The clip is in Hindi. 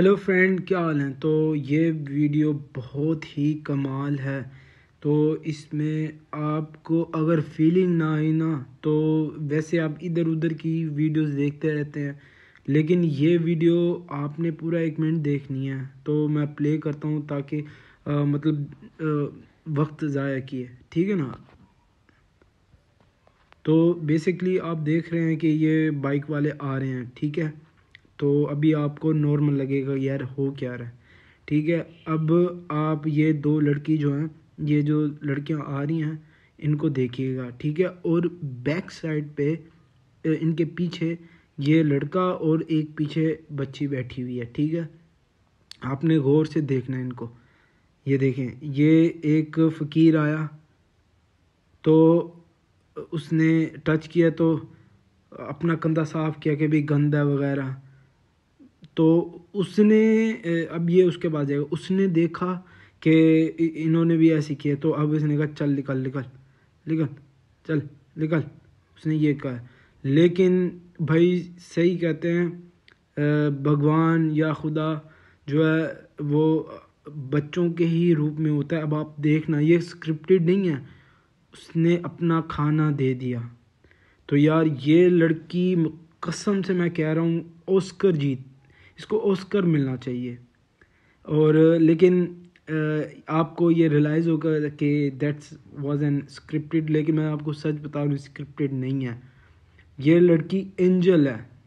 हेलो फ्रेंड क्या हाल हैं तो ये वीडियो बहुत ही कमाल है तो इसमें आपको अगर फीलिंग ना आई ना तो वैसे आप इधर उधर की वीडियोस देखते रहते हैं लेकिन ये वीडियो आपने पूरा एक मिनट देखनी है तो मैं प्ले करता हूँ ताकि मतलब आ, वक्त ज़ाया किए ठीक है ना तो बेसिकली आप देख रहे हैं कि ये बाइक वाले आ रहे हैं ठीक है तो अभी आपको नॉर्मल लगेगा यार हो क्या रहा है ठीक है अब आप ये दो लड़की जो हैं ये जो लड़कियां आ रही हैं इनको देखिएगा ठीक है और बैक साइड पे इनके पीछे ये लड़का और एक पीछे बच्ची बैठी हुई है ठीक है आपने गौर से देखना है इनको ये देखें ये एक फ़कीर आया तो उसने टच किया तो अपना कंधा साफ़ किया कि भाई गंदा वगैरह तो उसने अब ये उसके बाद जाएगा उसने देखा कि इन्होंने भी ऐसे किया तो अब इसने कहा चल निकल निकल निकल चल निकल उसने ये कहा लेकिन भाई सही कहते हैं भगवान या खुदा जो है वो बच्चों के ही रूप में होता है अब आप देखना ये स्क्रिप्टेड नहीं है उसने अपना खाना दे दिया तो यार ये लड़की कसम से मैं कह रहा हूँ ओस्कर जीत इसको ऑस्कर मिलना चाहिए और लेकिन आपको ये रियलाइज़ होगा कि दैट्स वाज एन स्क्रिप्टेड लेकिन मैं आपको सच बता रहा हूँ स्क्रिप्टेड नहीं है ये लड़की एंजल है